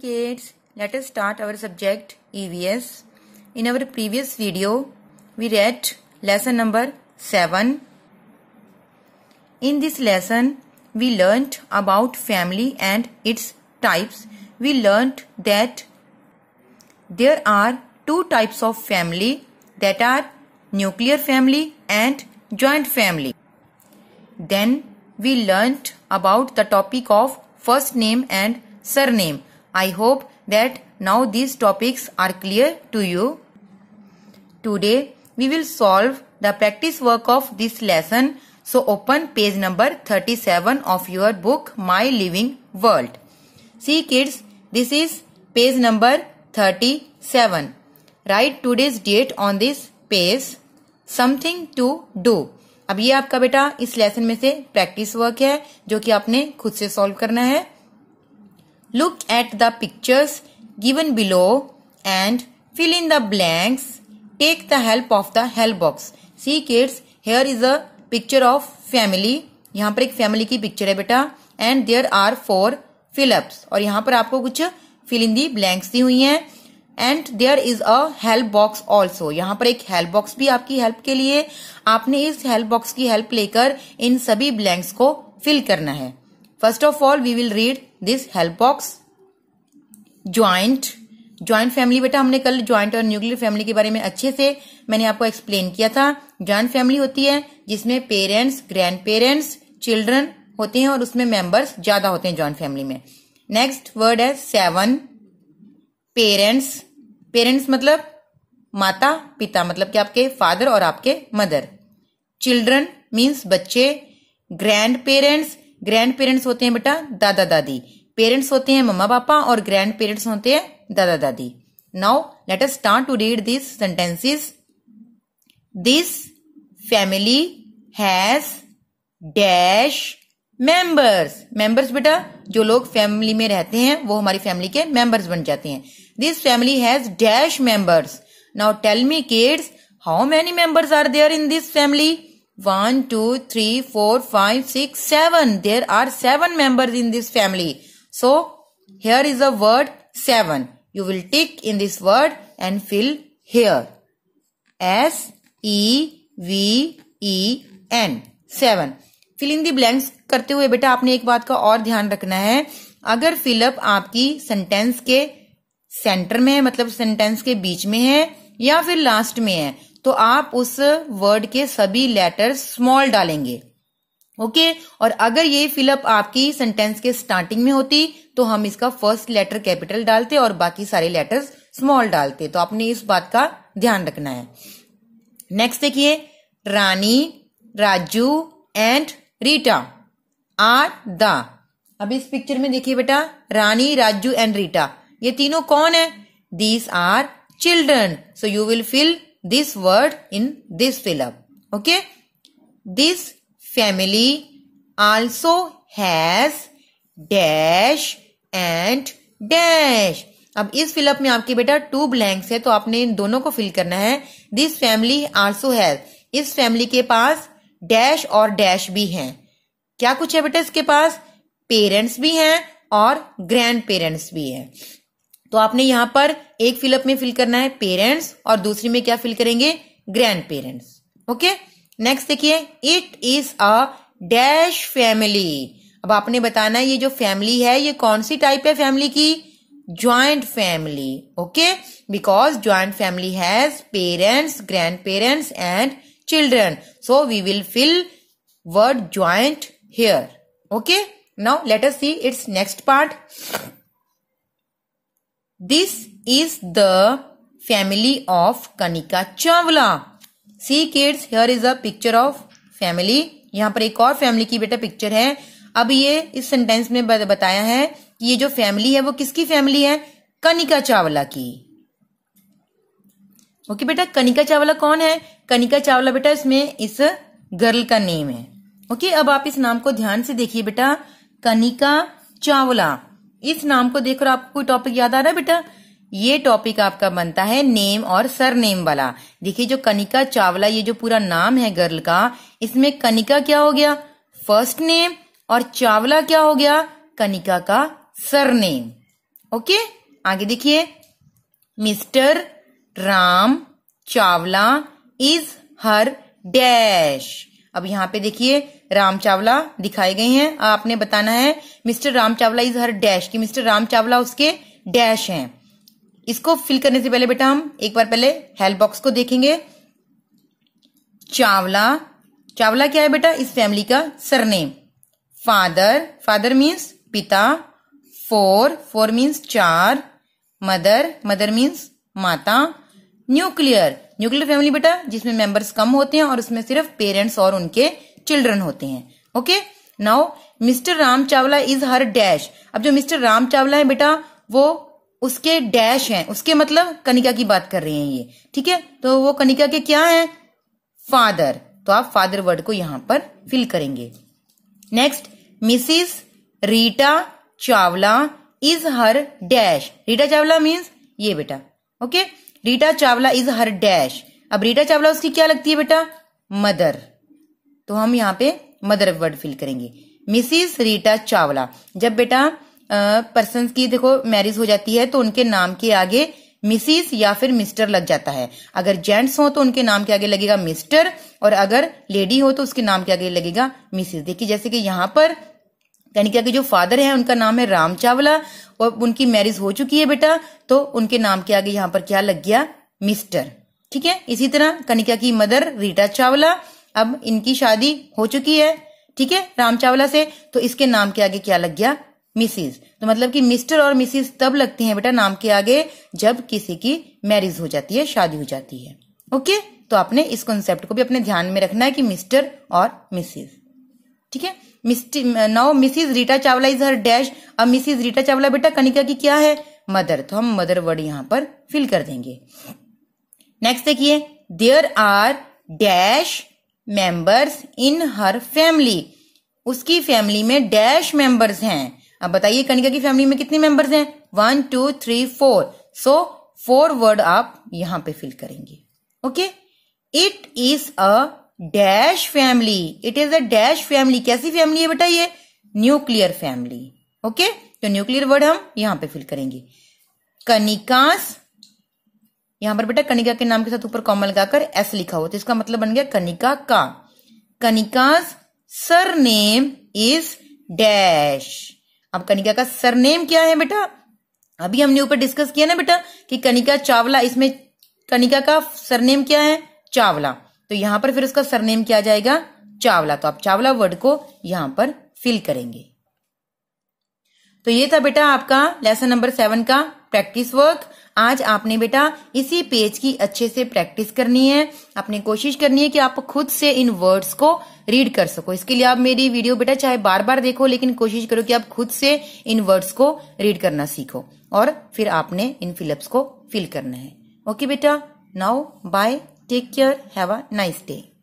kids, let us start our subject EVS. In our previous video, we read lesson number 7. In this lesson, we learnt about family and its types. We learnt that there are two types of family that are nuclear family and joint family. Then we learnt about the topic of first name and surname I hope that now these topics are clear to you. Today we will solve the practice work of this lesson. So open page number 37 of your book My Living World. See kids, this is page number 37. Write today's date on this page. Something to do. अब ये आपका बेटा इस lesson में से practice work है जो कि आपने खुद से सॉल्व करना है Look at the pictures given below and fill in the blanks. Take the help of the help box. See kids, here is a picture of family. यहाँ पर एक फैमिली की पिक्चर है बेटा and there are four fill ups और यहाँ पर आपको कुछ फिल इन दी ब्लैंक्स दी हुई हैं and there is a help box also यहाँ पर एक हेल्प बॉक्स भी आपकी हेल्प के लिए आपने इस हेल्प बॉक्स की हेल्प लेकर इन सभी ब्लैंक्स को फिल करना है first of all we will read this help box joint joint family बेटा हमने कल ज्वाइंट और न्यूक्लियर फैमिली के बारे में अच्छे से मैंने आपको एक्सप्लेन किया था ज्वाइंट फैमिली होती है जिसमें पेरेंट्स ग्रैंड पेरेंट्स चिल्ड्रन होते हैं और उसमें मेंबर्स ज्यादा होते हैं ज्वाइंट फैमिली में नेक्स्ट वर्ड है सेवन पेरेंट्स पेरेंट्स मतलब माता पिता मतलब कि आपके फादर और आपके मदर चिल्ड्रन मीन्स बच्चे ग्रैंड पेरेंट्स ग्रैंड पेरेंट्स होते हैं बेटा दादा दादी पेरेंट्स होते हैं मम्मा पापा और ग्रैंड पेरेंट्स होते हैं दादा दादी now let us start to read this sentences this family has dash members members बेटा जो लोग फैमिली में रहते हैं वो हमारी फैमिली के मेंबर्स बन जाते हैं this family has dash members now tell me kids how many members are there in this family one, two, three, four, five, six, seven. There are seven members in this family. So here is the word seven. You will tick in this word and fill here. S E V E N seven fill in the blanks करते हुए बेटा आपने एक बात का और ध्यान रखना है अगर फिलअप आपकी सेंटेंस के सेंटर में है मतलब सेंटेंस के बीच में है या फिर लास्ट में है तो आप उस वर्ड के सभी लेटर स्मॉल डालेंगे ओके और अगर ये फिलअप आपकी सेंटेंस के स्टार्टिंग में होती तो हम इसका फर्स्ट लेटर कैपिटल डालते और बाकी सारे लेटर स्मॉल डालते तो आपने इस बात का ध्यान रखना है नेक्स्ट देखिए Rani Raju and Rita are the अब इस पिक्चर में देखिए बेटा रानी राजू एंड रीटा ये तीनों कौन है these are children so you will fill this word in this syllable. Okay. This family also has dash and dash. अब इस फिलअप में आपके बेटा टू ब्लैंक्स है तो आपने इन दोनों को फिल करना है दिस फैमिली आल्सो हैज इस फैमिली के पास डैश और डैश भी हैं क्या कुछ है बेटा इसके पास पेरेंट्स भी हैं और ग्रैंड पेरेंट्स भी हैं तो आपने यहाँ पर एक फिलअप में फिल करना है पेरेंट्स और दूसरी में क्या फिल करेंगे ग्रैंड पेरेंट्स ओके नेक्स्ट देखिए it is a dash family अब आपने बताना है ये जो फैमिली है ये कौन सी टाइप है फैमिली की joint family okay because joint family has parents grandparents and children so we will fill word joint here okay now let us see its next part this is the family of Kanika Chawla see kids here is a picture of family यहां पर एक और family की बेटा picture है अब ये इस सेंटेंस में बताया है कि ये जो फैमिली है वो किसकी फैमिली है कनिका चावला की ओके okay, बेटा कनिका चावला कौन है कनिका चावला बेटा इसमें इस गर्ल का नेम है ओके okay, अब आप इस नाम को ध्यान से देखिए बेटा कनिका चावला इस नाम को देखकर आपको कोई टॉपिक याद आ रहा है बेटा ये टॉपिक आपका बनता है नेम और सरनेम वाला देखिए जो कनिका चावला ये जो पूरा नाम है गर्ल का इसमें कनिका क्या हो गया फर्स्ट नेम और चावला क्या हो गया कनिका का सरनेम ओके आगे देखिए mister Ram Chawla is her dash अब यहां पे देखिए राम चावला दिखाए गए हैं आपने बताना है mister Ram Chawla is her dash कि मिस्टर राम चावला उसके डैश हैं इसको फिल करने से पहले बेटा हम एक बार पहले हेल्प बॉक्स को देखेंगे चावला चावला क्या है बेटा इस फैमिली का सरनेम फादर फादर मीन्स पिता फोर फोर मीन्स चार मदर मदर मीन्स माता न्यूक्लियर न्यूक्लियर फैमिली बेटा जिसमें मेंबर्स कम होते हैं और उसमें सिर्फ पेरेंट्स और उनके चिल्ड्रन होते हैं okay now mister Ram Chawla is her dash अब जो मिस्टर राम चावला है बेटा वो उसके डैश हैं उसके मतलब कनिका की बात कर रहे हैं ये ठीक है तो वो कनिका के क्या है फादर तो आप फादर वर्ड को यहां पर फिल करेंगे next Mrs Rita Chawla is her dash Rita Chawla means ये बेटा okay Rita Chawla is her dash अब रीटा चावला उसकी क्या लगती है बेटा मदर तो हम यहाँ पे मदर वर्ड फिल करेंगे मिसिस रीटा चावला जब बेटा पर्सन की देखो मैरिज हो जाती है तो उनके नाम के आगे मिसिस या फिर मिस्टर लग जाता है अगर जेंट्स हो तो उनके नाम के आगे लगेगा मिस्टर और अगर लेडी हो तो उसके नाम के आगे लगेगा मिसिस देखिए जैसे कि यहाँ पर कनिका के जो फादर है उनका नाम है राम चावला और उनकी मैरिज हो चुकी है बेटा तो उनके नाम के आगे यहाँ पर क्या लग गया मिस्टर ठीक है इसी तरह कनिका की मदर रीटा चावला अब इनकी शादी हो चुकी है ठीक है राम चावला से तो इसके नाम के आगे क्या लग गया मिसिज तो मतलब कि मिस्टर और मिसिज तब लगती हैं बेटा नाम के आगे जब किसी की मैरिज हो जाती है शादी हो जाती है ओके तो आपने इस कॉन्सेप्ट को भी अपने ध्यान में रखना है कि मिस्टर और मिसिज ठीक है now Mrs Rita Chawla is her dash अब मिसिज रीटा चावला बेटा कनिका की क्या है मदर तो हम मदर वर्ड यहां पर फिल कर देंगे नेक्स्ट देखिए there are dash members in her family उसकी फैमिली में डैश मेंबर्स हैं अब बताइए कनिका की फैमिली में कितने मेंबर्स हैं one two three four so four word आप यहां पे फिल करेंगे okay it is a dash family it is a dash family कैसी फैमिली है बेटा ये न्यूक्लियर फैमिली ओके तो न्यूक्लियर वर्ड हम यहां पे फिल करेंगे कनिकास यहाँ पर बेटा कनिका के नाम के साथ ऊपर कॉमन लगाकर एस लिखा हुआ तो इसका मतलब बन गया कनिका का Kanika surname is dash अब कनिका का सरनेम क्या है बेटा अभी हमने ऊपर डिस्कस किया ना बेटा कि कनिका चावला इसमें कनिका का सरनेम क्या है चावला तो यहां पर फिर उसका सरनेम क्या जाएगा चावला तो आप चावला वर्ड को यहां पर फिल करेंगे तो ये था बेटा आपका लेसन नंबर सेवन का प्रैक्टिस वर्क आज आपने बेटा इसी पेज की अच्छे से प्रैक्टिस करनी है आपने कोशिश करनी है कि आप खुद से इन वर्ड्स को रीड कर सको इसके लिए आप मेरी वीडियो बेटा चाहे बार बार देखो लेकिन कोशिश करो कि आप खुद से इन वर्ड्स को रीड करना सीखो और फिर आपने इन फिलअप्स को फिल करना है ओके बेटा now bye take care have a nice day